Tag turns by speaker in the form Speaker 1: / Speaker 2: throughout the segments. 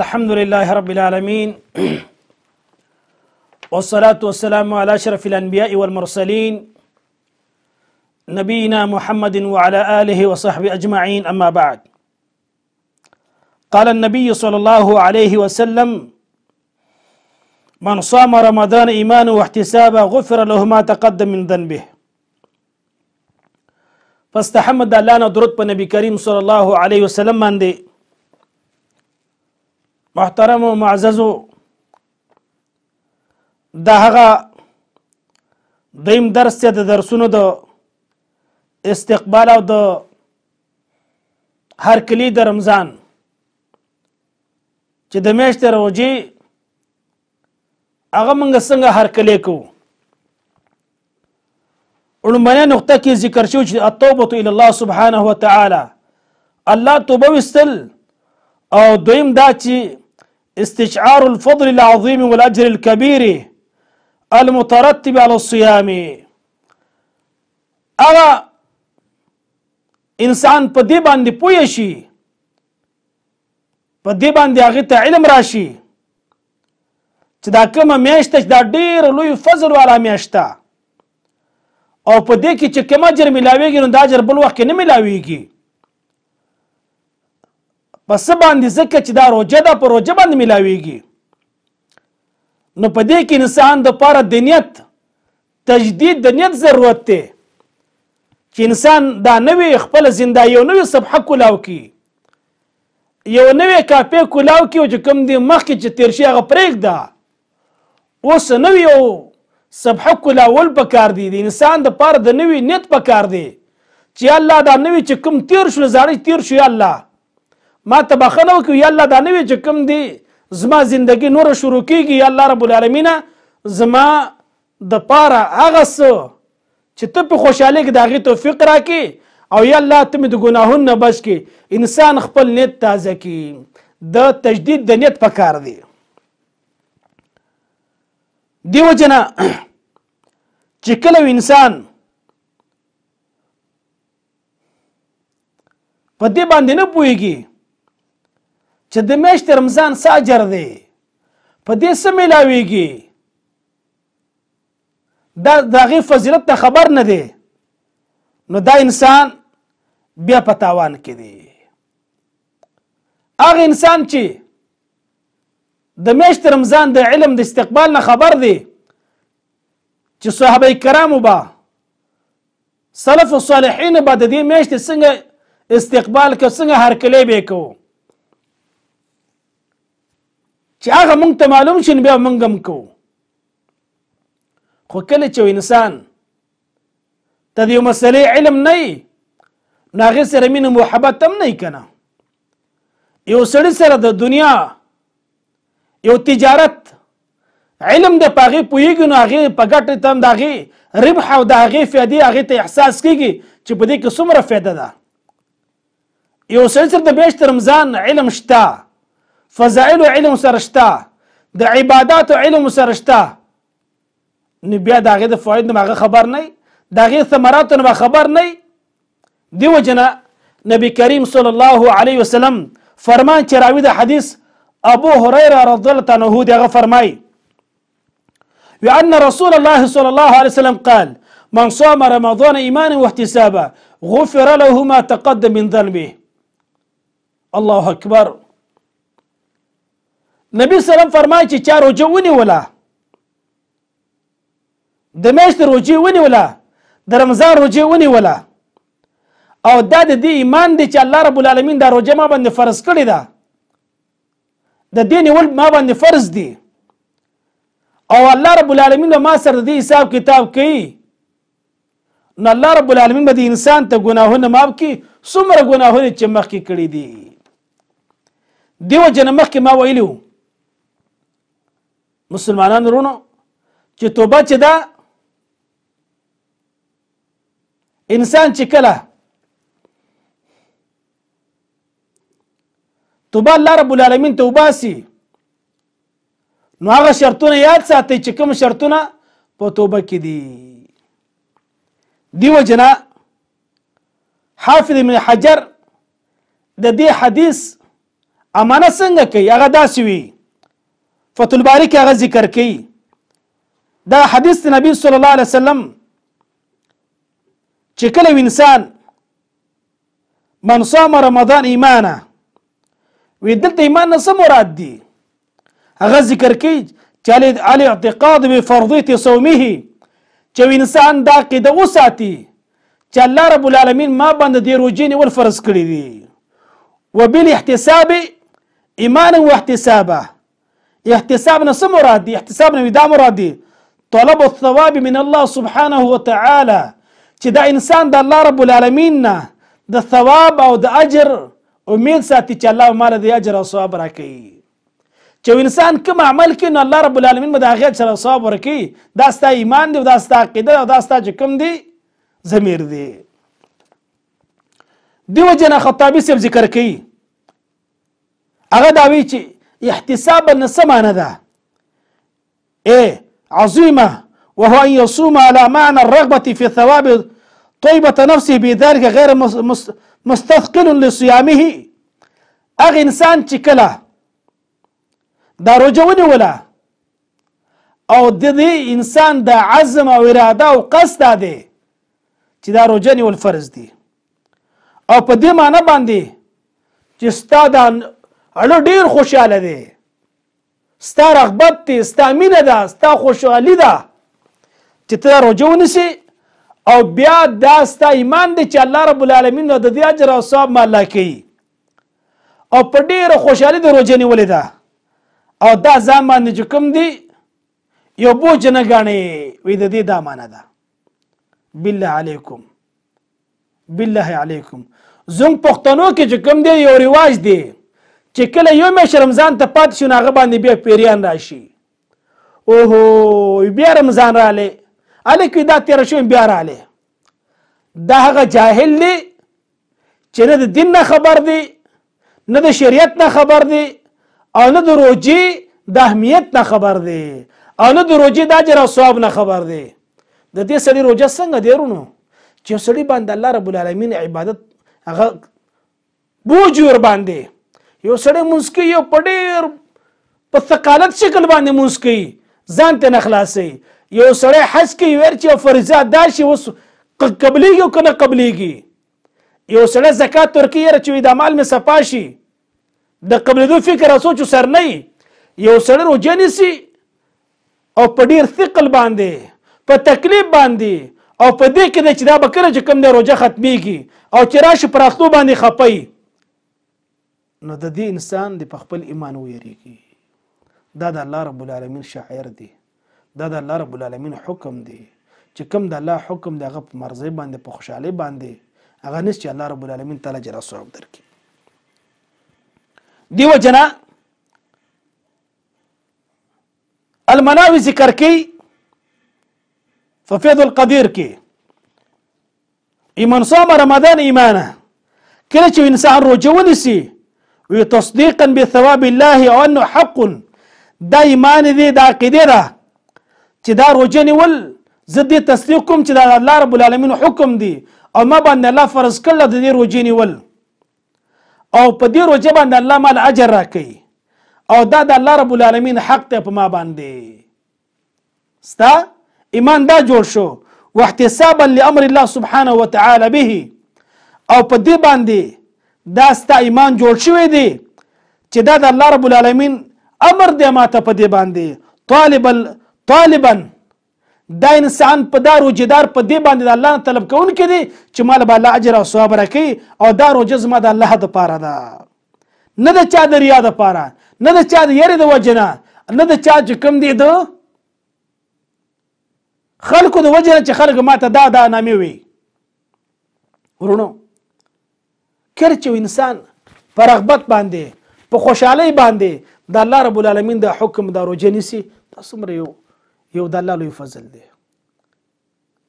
Speaker 1: الحمد لله رب العالمين والصلاة والسلام على أشرف الأنبياء والمرسلين نبينا محمد وعلى آله وصحبه أجمعين أما بعد قال النبي صلى الله عليه وسلم من صام رمضان إيمانا واحتسابا غفر له ما تقدم من ذنبه فاستحمد الله ندرد بنبي كريم صلى الله عليه وسلم دي محترم او معززو دا هغه دیم درس ته د درسونو د استقبال او د هر کلی د رمضان چې د میاشتې روجي هغه موږ څنګه هر کلی کوو اړمنه نقطه کې ذکر شو چې التوبه الى الله سبحانه وتعالى الله توبه وستل او دویم دا چې استشعار الفضل العظيم والأجر الكبير المترتب على الصيام هغه انسان په دې باندې پوه شي په دې باندې هغه ته علم راشي چې دا کومه میاشت چې دا ډېر لوی فضل والا میاشت او په دې کې چې کوم اجر ملاويږي نو دا اجر بل وخت کې نه ملاويږي په څه باندې ځکه چې دا روجه ده په روجه باندې میلاویږي نو په دې کې انسان د پاره د نیت تجدید د نیت ضرورت دی چې انسان دا نوې خپل زنده یو نوې صبح کولاو کی یو نوې کاپې کولاو کی او چې کوم دی مخکې چې تیر شي هغه پرېږ ده اوس نوې یو صبح کولاول پکار دی د انسان د پاره د نوې نیت پکار دی چې الله دا نوې چې کوم تیر شو زاړه تیر شو الله ما ته بخنه وکړو یا الله دا نه وي چې کوم دی زما زندگی نور شروع کیږي یا الله رب العالمین زما د پاره هغه څه چې ته په خوشحالۍ کې د هغې توفیق راکې او یا الله ته مې د ګناهونو نه بچ کې انسان خپل نیت تازه کړي د تجدید د نیت پکار دی دیو جنا چې کله انسان په دې باندې نه پوهیږي چې د میاشت رمضان ساجر دی په دې څه ملاویږي دا د هغې فضیلت ته خبر نه دی نو دا انسان بیا په تاوان کې دی هغه انسان چې د میاشت رمضان د علم د استقبال نه خبر دی چې صحابه کرامو با سلف الصالحین با د دې میاشتې څنګه استقبال کو څنګه هرکلی به کوو چې هغه مونږ ته معلوم شي نو بیا مونږ هم کوو خو کله چې انسان ته د یو مسلې علم نه وي نو هغې سره مینه محبت هم نه که نه یو سړي سره د دنیا یو تجارت علم د پاغې پوهېږي نو هغې په ګټې ته هم د هغې ربح او د هغې فیدې هغې ته احساس کېږي چې په دې کې څومره فایده ده یو سړي سره د بیش رمضان علم شته فزائل علم سرشتا د عبادت علم سرشتا شته نو بیا داغه د فواید نه هغه خبر نه داغه ثمرات نه خبر نه دی وجنه نبی کریم صلی الله علیه وسلم فرمان چې راوي د حدیث ابو هريره رضی الله عنه دغه فرمای وان رسول الله صلى الله عليه وسلم قال من صام رمضان ايمانا واحتسابا غفر له ما تقدم من ذنبه الله اكبر نبی سلام فرمای چې چا روجه ونیوله د میاشتې روجې ونیوله د رمضان روجې ونیوله او دا د دې ایمان دی چې الله رب العالمین دا روجه ما باندې فرض کړې ده د دې نیول ما باندې فرض دی او الله رب العالمین ما سره د حساب کتاب کوي نو الله رب العالمین به د انسان ته ګناهونه معاف کړي څومره ګناهونه چې مخکې کړي دي دیو جن مخکې ما ویلي وو مسلمانان رونو چې توبه چې دا انسان چې کله توبه الله رب العالمین ته وباسي نو هغه شرطونه یاد ساتي چې کوم شرطونه په توبه کې دي دیو جنا حافظ من حجر د دې حدیث امانه څنګه کوي هغه داسې وي فتح الباری کې هغه ذکر کړي دا حدیث نبی صلی الله علیه وسلم چې کله انسان من صام رمضان ایمانا وی دلته ایمان نه مراد دی هغه ذکر کوي چې علی اعتقاد بفرضیت صومه چې انسان دا قید وساتي چې الله رب العالمین ما باندې دی روجین ول فرض کړی دی وبالاحتساب ایمانا واحتسابا احتساب نه څه مراد دی احتساب نه دا مراد دی طلب الثواب من الله سبحانه وتعالى چې دا انسان د الله رب العالمین نه د ثواب او د اجر امید ساتي چې الله مال د اجر او ثواب راکړي چې انسان کوم عمل کوي نو الله رب العالمین به د هغې سره ثواب ورکړي دا ستا ایمان دی او دا ستا عقیده او دا ستا چې کوم دی ضمیر دی دیو جنا خطابی صاحب ذکر کوي هغه دا وی چې احتسابا سمانه ده ايه عظيمه وهو ان يصوم على معنى الرغبه في ثواب طيبه نفسه بذلك غير مستثقل لصيامه اغه انسان تكلا کله دا او ددي انسان دا عزم او اراده او قصد دی چې دا روجه نیول فرض او په دې معنی باندې چه اړه ډیر خوشاله دی ستا رغبت دی ستا مینه ده ستا خوشحالي ده چې ته رجوع ونیسي او بیا دا ستا ایمان دی چې الله رب العالمین د دې اجر او ثواب مالا کوي او په ډیره خوشحالي د روجه نیولې ده او دا ځان باندې چې کوم دی یو بوج نه ګڼې وي د دې دا معنه ده بالله علیکم بالله علیکم زموږ پښتنو کې چې کوم دی یو رواج دی چې کله یو میاشت رمضان ته پاتې شو هغه باندې بیا پیریان راشي اوهو بیا رمضان رالی هلکه دا تېره شوې بیا رالی دا هغه جاهل دی چې نه د دین نه خبر دی نه د شریعت نه خبر دی او نه د روجي د اهمیت نه خبر دی او نه د روجي د اجر او ثواب نه خبر دی د دې سړي روجه څنګه دی رونو چې سړي باندې الله رب العالمین عبادت هغه بوج ور باندې یو سړی مونږ کوي یو په ډېر په ثقالت شکل باندې مونږ کوي ځان ته نه خلاصوي یو سړی حج کوي ویل چې یو فرض ادا شي اوس قبلېږي او که نه قبلېږي یو سړی زکات ورکوي یاره چې دا مال مې صفا شي د قبلېدو فکر او سوچ سر نه یو سړی روجه نیسي او په ډېر ثقل باندې په تکلیف باندې او په دې کې چې دا به کله چې کوم دی روجه ختمیږي او چې راشي پر اختو باندې خپي نو د دې انسان د خپل ایمان ویریږي دا د الله رب العالمین شاعر دی دا د الله رب العالمین حکم دی چې کوم د الله حکم دغه په مرزي باندې په خوشحالي باندې هغه نس چې الله رب العالمین تعالی جره ثواب درکړي دیو جنا المناوي ذکر کوي ففيض القدير کې ایمان صام رمضان ایمانه کله چې انسان روزه ونیسي وی تصدیقا بثواب الله او انه حق دا ایمان دی دا عقیده ده چې دا روجه نیول زه دې تصدیق کوم چې دا الله رب العالمین حکم دی او ما باندې الله فرض کړل د دې روجه نیول او په دې روجه باندې الله مال اجر راکړي او دا د الله رب العالمین حق ته په ما باندې ستا ایمان دا جوړ شو واحتسابا لامر الله سبحانه وتعالى به او په دې باندې دا ستا ایمان جوړ شوی دی چې دا د الله رب العالمین امر دی ماته په دې باندې طالبا طالبا دا انسان په دار او جدار په دې باندې د الله طلب کوونکی دی چې مال به الله اجر او ثواب راکړي او دا روزه زما د الله د پاره ده نه د چا د ریا د پاره نه د چا د یری د وجنه نه د چا چې کم دی د خلکو د وجنه چې خلک ماته دا دا نامې وي ورونو کړ چې انسان په رغبت باندې په خوشحالي باندې د الله رب العالمین د حکم دارو جنسي تاسو مر یو یو د الله لوی فضل دی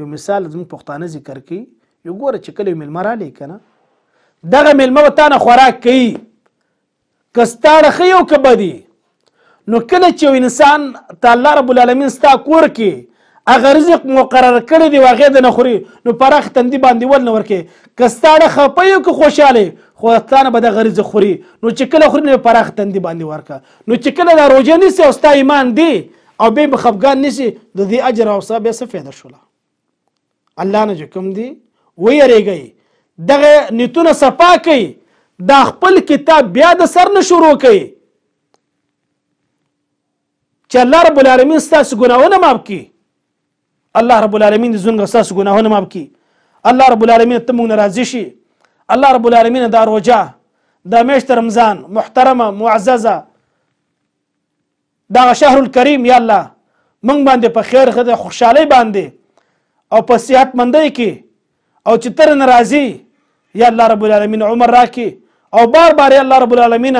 Speaker 1: یو مثال زموږ پښتانه ذکر کوي یو ګوره چې کله ملمه رالی که نه دغه میلمه به تانه خوراک کوي که ستا رښي او که بدي نو کله چې یو انسان ته الله رب العالمین ستا کور کې اگر رزق مقرر کړی دی واغې د نخوري نو پراخ تندي باندې ول نه ورکې کستاړه خپې او که خوشاله خو ستانه به د غرض خوري نو چې کله خوري نو پراخ تندي باندې ورکا نو چې کله د روزه نسی او ستا ایمان دی او به بخفغان نسی د دې اجر او ثواب یې څه فایده شوله الله نه کوم دی ویریږي دغه نیتونه صفا کوي دا خپل کتاب بیا د سر نه شروع کوي چې الله رب العالمین ستاسو ګناونه معاف کړي الله رب العالمین دې زونږ ستاسو ګناهونه معاف کړي الله رب العالمین ته موږ راضي شي الله رب العالمین دا روجا دا میاشت رمضان محترمه معززه دا شهر الكریم یا الله موږ باندې په خیر خدای خوشحالي باندې او په صحت مندۍ کې او چې تر ناراضي یا الله رب العالمین عمر راکي او بار بار الله رب العالمین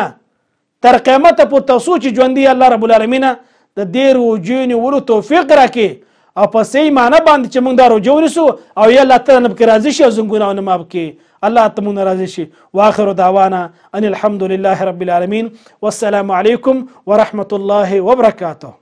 Speaker 1: تر قیامت په تاسو چې ژوندۍ الله رب العالمین د دې روجین ولو توفیق راکي او په صحیح معنی باندې چې موږ دا رجوع ونیسو او یا الله تعالی نه پکې راضي شي او زموږ ګناهونه معاف کړي الله ته موږ راضي شي واخر دعوانا ان الحمد لله رب العالمين والسلام عليكم ورحمة الله وبركاته